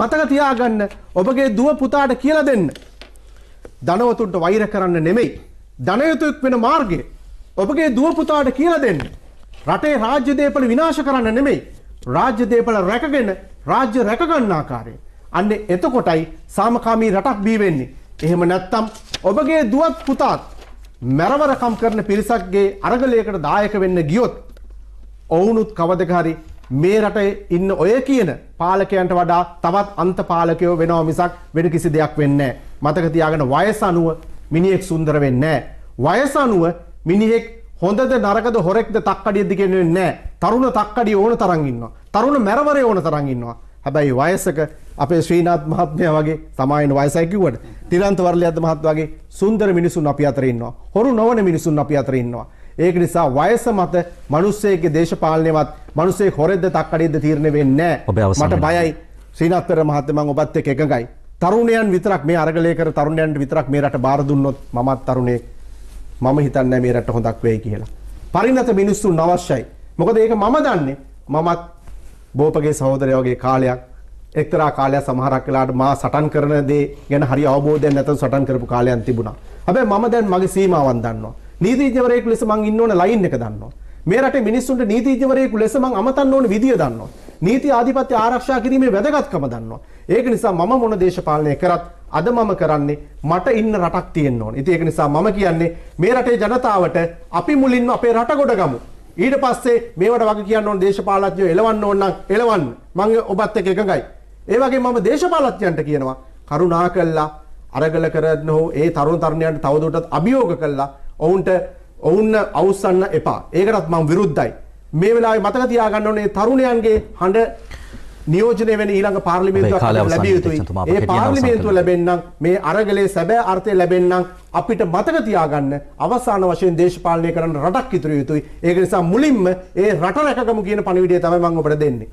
මතක තියාගන්න ඔබගේ දුව පුතාට කියලා දෙන්න. ධනවතුන්ට වෛර කරන්න නෙමෙයි. ධනයතුක් වෙන මාර්ගය ඔබගේ දුව පුතාට කියලා දෙන්න. රටේ රාජ්‍ය දේපල විනාශ කරන්න නෙමෙයි. රාජ්‍ය දේපල රැකගෙන රාජ්‍ය රැකගන්න ආකාරය. අන්න එතකොටයි සාමකාමී රටක් බිහි වෙන්නේ. එහෙම නැත්නම් ඔබගේ දුවත් පුතාත් මැරවරකම් කරන පිරිසක්ගේ අරගලයකට දායක වෙන්න ගියොත් ඔවුනුත් කවදක හරි මේ රටේ ඉන්න ඔය කියන පාලකයන්ට වඩා තවත් අන්ත පාලකයෝ වෙනවා මිසක් වෙන කිසි දෙයක් වෙන්නේ නැහැ. මතක තියාගන්න වයස අනුව මිනිහෙක් සුන්දර වෙන්නේ නැහැ. වයස අනුව මිනිහෙක් හොඳද නරකද හොරෙක්ද තක්කඩියද කියන්නේ නැහැ. තරුණ තක්කඩිය ඕන තරම් ඉන්නවා. තරුණ මැරවරේ ඕන තරම් ඉන්නවා. හැබැයි වයසක අපේ ශ්‍රීනාත් මහත්මයා වගේ සමායන වයසයි කිව්වට තිරන්ත වර්ලයද්ද මහත්මයා වගේ සුන්දර මිනිසුන් අපි අතර ඉන්නවා. හොරු නොවන මිනිසුන් අපි අතර ඉන්නවා. ඒක නිසා වයස මත මිනිස්සෙගේ දේශපාලනයවත් මිනිස්සේ හොරෙද්ද තක්කඩිද්ද තීරණය වෙන්නේ නැහැ. මට බයයි ශ්‍රීනාත්වර මහත්මයා මම ඔබත් එක්ක එකඟයි. තරුණයන් විතරක් මේ අරගලය කර තරුණයන්ට විතරක් මේ රට බාර දුන්නොත් මමත් තරුණේ මම හිතන්නේ මේ රට හොඳක් වෙයි කියලා. පරිණත මිනිස්සුන් අවශ්‍යයි. මොකද ඒක මම දන්නේ. මමත් බෝපගේ සහෝදරය වගේ කාලයක් එක්තරා කාලයක් සමහරක් වෙලාවට මා සටන් කරන දේ ගැන හරි අවබෝධයක් නැතත් සටන් කරපු කාලයන් තිබුණා. හැබැයි මම දැන් මගේ සීමාවන් දන්නවා. නීතිඥවරයෙකු ලෙස මං ඉන්න ඕන ලයින් එක දන්නවා. මේ රටේ මිනිස්සුන්ට නීතිඥවරයෙකු ලෙස මං අමතන්න ඕන විදිය දන්නවා. නීති ආධිපත්‍ය ආරක්ෂා කිරීමේ වැදගත්කම දන්නවා. ඒක නිසා මම මොන දේශපාලනය කරත් අද මම කරන්නේ මට ඉන්න රටක් තියෙන්න ඕන. ඉතින් ඒක නිසා මම කියන්නේ මේ රටේ ජනතාවට අපි මුලින්ම අපේ රට ගොඩගමු. ඊට පස්සේ මේවට වගේ කියන්න ඕන දේශපාලඥයෝ එලවන්න ඕන නම් එලවන්න. මම ඔබත් එක්ක එකඟයි. ඒ වගේම මම දේශපාලඥයන්ට කියනවා කරුණා කළා අරගල කරන්න හෝ ඒ තරුණ තරුණයන්ට තවදුරටත් අභියෝග කළා ඔවුන්ට ඔවුන්න අවුස්සන්න එපා. ඒකටත් මම විරුද්ධයි. මේ වෙලාවේ මතක තියාගන්න ඕනේ තරුණයන්ගේ හඬ නියෝජනය වෙන ඊළඟ පාර්ලිමේන්තුවක් ලැබිය යුතුයි. ඒ පාර්ලිමේන්තුව ලැබෙන්නම් මේ අරගලේ සැබෑ අර්ථය ලැබෙන්නම් අපිට මතක තියාගන්න අවසාන වශයෙන් දේශපාලනය කරන්න රටක් ඉතුරු යුතුයි. ඒක නිසා මුලින්ම ඒ රට රැකගමු කියන පණිවිඩය තමයි මම ඔබට දෙන්නේ.